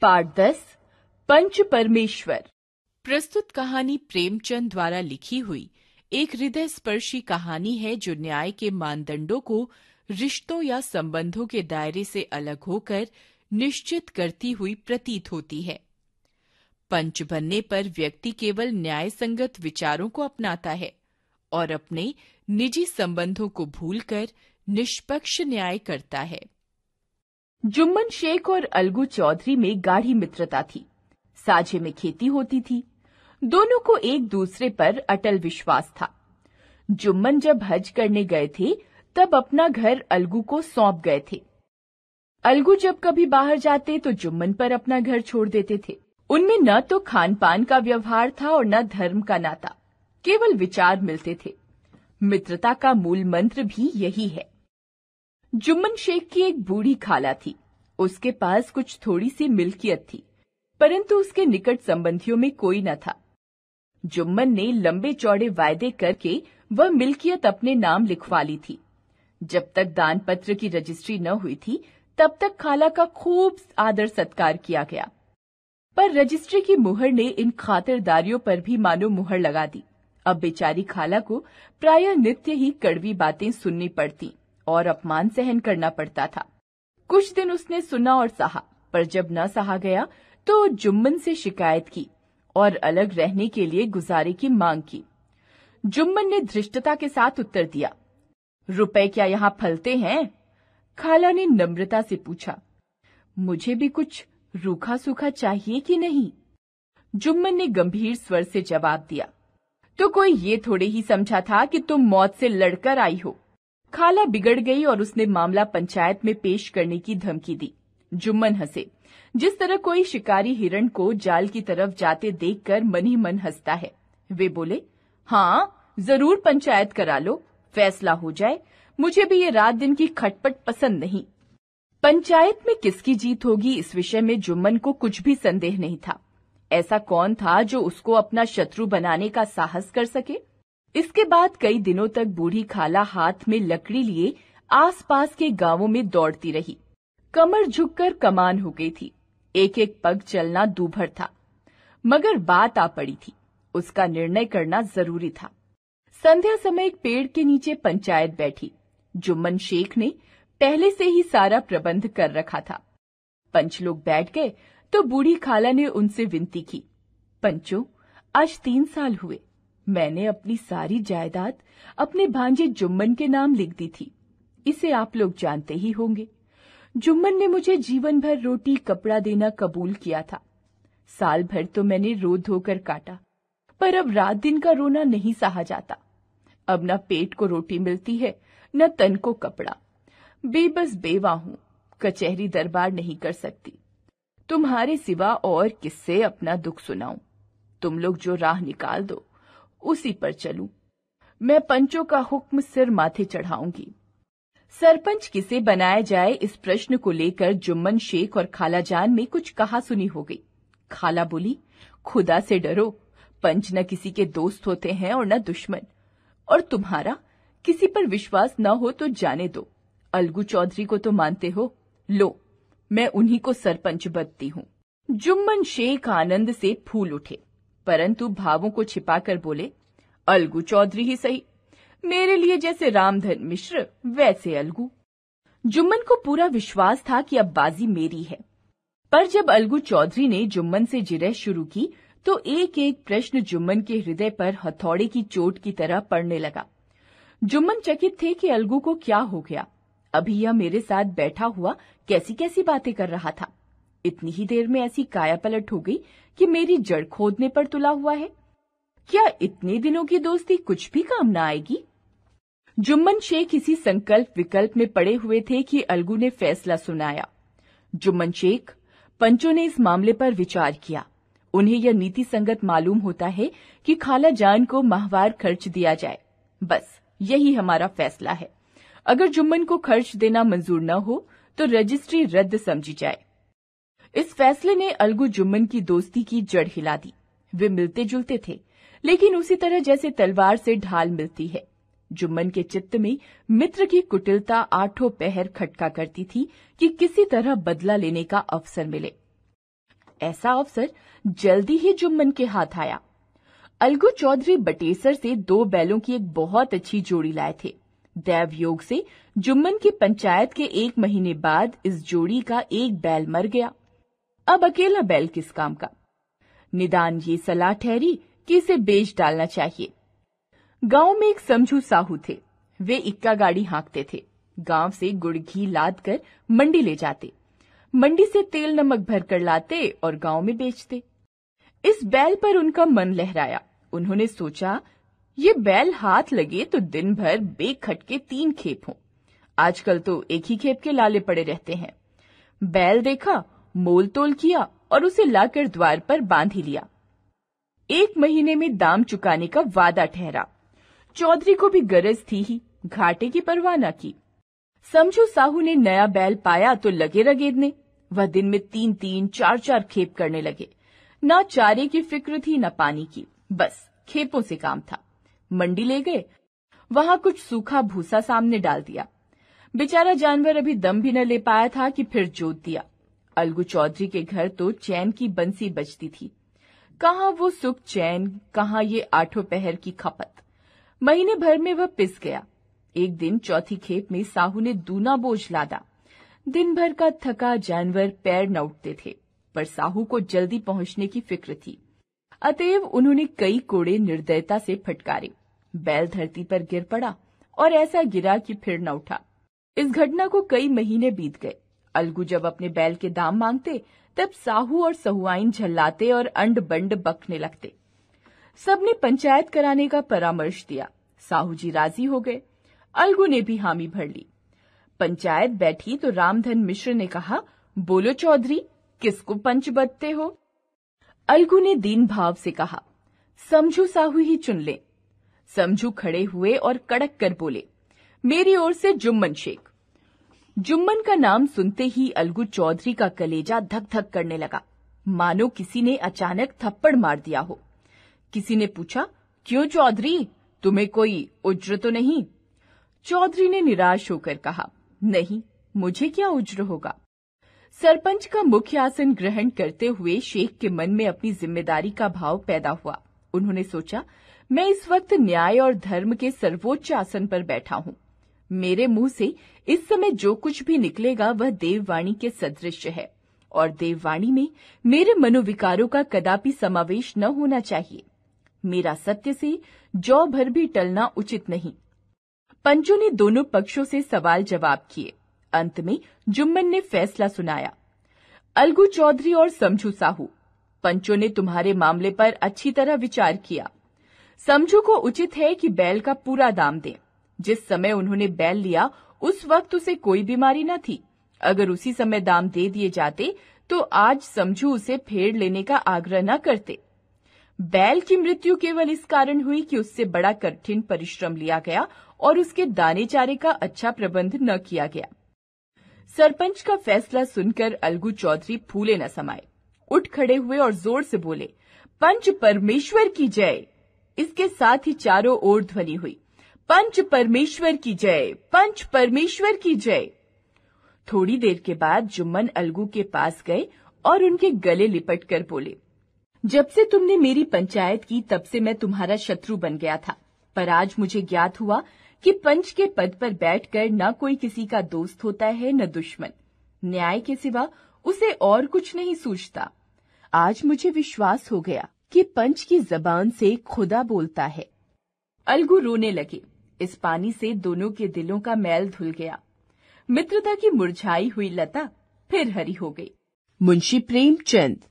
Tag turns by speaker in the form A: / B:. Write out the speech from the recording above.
A: Part दस पंच परमेश्वर प्रस्तुत कहानी प्रेमचंद द्वारा लिखी हुई एक हृदय स्पर्शी कहानी है जो न्याय के मानदंडों को रिश्तों या संबंधों के दायरे से अलग होकर निश्चित करती हुई प्रतीत होती है पंच बनने पर व्यक्ति केवल न्याय संगत विचारों को अपनाता है और अपने निजी संबंधों को भूलकर निष्पक्ष न्याय करता है जुम्मन शेख और अलगू चौधरी में गाढ़ी मित्रता थी साझे में खेती होती थी दोनों को एक दूसरे पर अटल विश्वास था जुम्मन जब हज करने गए थे तब अपना घर अलगू को सौंप गए थे अलगू जब कभी बाहर जाते तो जुम्मन पर अपना घर छोड़ देते थे उनमें न तो खान पान का व्यवहार था और न धर्म का नाता केवल विचार मिलते थे मित्रता का मूल मंत्र भी यही है जुम्मन शेख की एक बूढ़ी खाला थी उसके पास कुछ थोड़ी सी मिल्कियत थी परंतु उसके निकट संबंधियों में कोई न था जुम्मन ने लंबे चौड़े वायदे करके वह मिल्कियत अपने नाम लिखवा ली थी जब तक दान पत्र की रजिस्ट्री न हुई थी तब तक खाला का खूब आदर सत्कार किया गया पर रजिस्ट्री की मुहर ने इन खातिरदारियों पर भी मानो मुहर लगा दी अब बेचारी खाला को प्राय नित्य ही कड़वी बातें सुननी पड़ती और अपमान सहन करना पड़ता था कुछ दिन उसने सुना और सहा पर जब न सहा गया तो जुम्मन से शिकायत की और अलग रहने के लिए गुजारे की मांग की जुम्मन ने धृष्टता के साथ उत्तर दिया रुपए क्या यहाँ फलते हैं खाला ने नम्रता से पूछा मुझे भी कुछ रूखा सूखा चाहिए कि नहीं जुम्मन ने गंभीर स्वर से जवाब दिया तो कोई ये थोड़े ही समझा था कि तुम मौत से लड़कर आई हो खाला बिगड़ गई और उसने मामला पंचायत में पेश करने की धमकी दी जुम्मन हंसे जिस तरह कोई शिकारी हिरण को जाल की तरफ जाते देखकर मन ही मन हंसता है वे बोले हाँ जरूर पंचायत करा लो फैसला हो जाए मुझे भी ये रात दिन की खटपट पसंद नहीं पंचायत में किसकी जीत होगी इस विषय में जुम्मन को कुछ भी संदेह नहीं था ऐसा कौन था जो उसको अपना शत्रु बनाने का साहस कर सके इसके बाद कई दिनों तक बूढ़ी खाला हाथ में लकड़ी लिए आसपास के गांवों में दौड़ती रही कमर झुककर कमान हो गई थी एक एक पग चलना दूभर था मगर बात आ पड़ी थी उसका निर्णय करना जरूरी था संध्या समय एक पेड़ के नीचे पंचायत बैठी जुम्मन शेख ने पहले से ही सारा प्रबंध कर रखा था पंच लोग बैठ गए तो बूढ़ी खाला ने उनसे विनती की पंचो आज तीन साल हुए मैंने अपनी सारी जायदाद अपने भांजे जुम्मन के नाम लिख दी थी इसे आप लोग जानते ही होंगे जुम्मन ने मुझे जीवन भर रोटी कपड़ा देना कबूल किया था साल भर तो मैंने रो धोकर काटा पर अब रात दिन का रोना नहीं सहा जाता अब न पेट को रोटी मिलती है न तन को कपड़ा बेबस बेवा हूं कचहरी दरबार नहीं कर सकती तुम्हारे सिवा और किससे अपना दुख सुनाऊं तुम लोग जो राह निकाल दो उसी पर चलूं। मैं पंचों का हुक्म सिर माथे चढ़ाऊंगी सरपंच किसे बनाया जाए इस प्रश्न को लेकर जुम्मन शेख और खालाजान में कुछ कहा सुनी हो गई खाला बोली खुदा से डरो पंच न किसी के दोस्त होते हैं और न दुश्मन और तुम्हारा किसी पर विश्वास न हो तो जाने दो अलगू चौधरी को तो मानते हो लो मैं उन्हीं को सरपंच बदती हूँ जुम्मन शेख आनंद से फूल उठे परंतु भावों को छिपाकर बोले अलगू चौधरी ही सही मेरे लिए जैसे रामधन मिश्र वैसे अलगू जुम्मन को पूरा विश्वास था कि अब बाजी मेरी है पर जब अलगू चौधरी ने जुम्मन से जिरह शुरू की तो एक एक प्रश्न जुम्मन के हृदय पर हथौड़े की चोट की तरह पड़ने लगा जुम्मन चकित थे कि अलगू को क्या हो गया अभी यह मेरे साथ बैठा हुआ कैसी कैसी बातें कर रहा था इतनी ही देर में ऐसी काया पलट हो गई कि मेरी जड़ खोदने पर तुला हुआ है क्या इतने दिनों की दोस्ती कुछ भी काम न आएगी जुम्मन शेख इसी संकल्प विकल्प में पड़े हुए थे कि अलगू ने फैसला सुनाया जुम्मन शेख पंचों ने इस मामले पर विचार किया उन्हें यह नीति संगत मालूम होता है कि खाला जान को माहवार खर्च दिया जाए बस यही हमारा फैसला है अगर जुम्मन को खर्च देना मंजूर न हो तो रजिस्ट्री रद्द समझी जाए इस फैसले ने अलगू जुम्मन की दोस्ती की जड़ हिला दी वे मिलते जुलते थे लेकिन उसी तरह जैसे तलवार से ढाल मिलती है जुम्मन के चित्त में मित्र की कुटिलता आठों पहर खटका करती थी कि किसी तरह बदला लेने का अवसर मिले ऐसा अवसर जल्दी ही जुम्मन के हाथ आया अलगू चौधरी बटेसर से दो बैलों की एक बहुत अच्छी जोड़ी लाए थे दैव योग से जुम्मन की पंचायत के एक महीने बाद इस जोड़ी का एक बैल मर गया अब अकेला बैल किस काम का निदान ये सलाह ठहरी कि इसे बेच डालना चाहिए गांव में एक समझू साहू थे वे इक्का गाड़ी हाँकते थे गांव से गुड़ घी लाद कर मंडी ले जाते मंडी से तेल नमक भर कर लाते और गांव में बेचते इस बैल पर उनका मन लहराया उन्होंने सोचा ये बैल हाथ लगे तो दिन भर बेखटके तीन खेप हो आजकल तो एक ही खेप के लाले पड़े रहते हैं बैल देखा मोल तोल किया और उसे लाकर द्वार पर बांध ही लिया एक महीने में दाम चुकाने का वादा ठहरा चौधरी को भी गरज थी ही घाटे की परवाह न की समझू साहू ने नया बैल पाया तो लगे रगेदने वह दिन में तीन तीन चार चार खेप करने लगे न चारे की फिक्र थी न पानी की बस खेपों से काम था मंडी ले गए वहां कुछ सूखा भूसा सामने डाल दिया बेचारा जानवर अभी दम भी न ले पाया था कि फिर जोत दिया अलगू चौधरी के घर तो चैन की बंसी बजती थी कहा वो सुख चैन कहा ये आठों पहर की खपत महीने भर में वह पिस गया एक दिन चौथी खेप में साहू ने दूना बोझ लादा दिन भर का थका जानवर पैर न उठते थे पर साहू को जल्दी पहुंचने की फिक्र थी अतएव उन्होंने कई कोड़े निर्दयता से फटकारे बैल धरती पर गिर पड़ा और ऐसा गिरा कि फिर न उठा इस घटना को कई महीने बीत गए अलगू जब अपने बैल के दाम मांगते तब साहू और सहुआइन झल्लाते और अंड बंड बकने लगते सबने पंचायत कराने का परामर्श दिया साहू जी राजी हो गए अलगू ने भी हामी भर ली पंचायत बैठी तो रामधन मिश्र ने कहा बोलो चौधरी किसको पंच बदते हो अलगू ने दीन भाव से कहा समझू साहू ही चुन ले समझू खड़े हुए और कड़क कर बोले मेरी ओर से जुम्मन शेख जुम्मन का नाम सुनते ही अलगू चौधरी का कलेजा धक धक करने लगा मानो किसी ने अचानक थप्पड़ मार दिया हो किसी ने पूछा क्यों चौधरी तुम्हें कोई उज्र तो नहीं चौधरी ने निराश होकर कहा नहीं मुझे क्या उज्र होगा सरपंच का मुख्य आसन ग्रहण करते हुए शेख के मन में अपनी जिम्मेदारी का भाव पैदा हुआ उन्होंने सोचा मैं इस वक्त न्याय और धर्म के सर्वोच्च आसन पर बैठा हूँ मेरे मुंह से इस समय जो कुछ भी निकलेगा वह देववाणी के सदृश है और देववाणी में मेरे मनोविकारों का कदापि समावेश न होना चाहिए मेरा सत्य से जौ भर भी टलना उचित नहीं पंचों ने दोनों पक्षों से सवाल जवाब किए अंत में जुम्मन ने फैसला सुनाया अलगू चौधरी और समझू साहू पंचों ने तुम्हारे मामले पर अच्छी तरह विचार किया समझू को उचित है कि बैल का पूरा दाम दें जिस समय उन्होंने बैल लिया उस वक्त उसे कोई बीमारी न थी अगर उसी समय दाम दे दिए जाते तो आज समझू उसे फेड़ लेने का आग्रह न करते बैल की मृत्यु केवल इस कारण हुई कि उससे बड़ा कठिन परिश्रम लिया गया और उसके दाने चारे का अच्छा प्रबंध न किया गया सरपंच का फैसला सुनकर अलगू चौधरी फूले न समाये उठ खड़े हुए और जोर से बोले पंच परमेश्वर की जय इसके साथ ही चारों ओर ध्वनि हुई पंच परमेश्वर की जय पंच परमेश्वर की जय थोड़ी देर के बाद जुम्मन अलगू के पास गए और उनके गले लिपट कर बोले जब से तुमने मेरी पंचायत की तब से मैं तुम्हारा शत्रु बन गया था पर आज मुझे ज्ञात हुआ कि पंच के पद पर बैठकर न कोई किसी का दोस्त होता है न दुश्मन न्याय के सिवा उसे और कुछ नहीं सूझता आज मुझे विश्वास हो गया कि पंच की जबान से खुदा बोलता है अलगू रोने लगे इस पानी से दोनों के दिलों का मैल धुल गया मित्रता की मुरझाई हुई लता फिर हरी हो गई मुंशी प्रेमचंद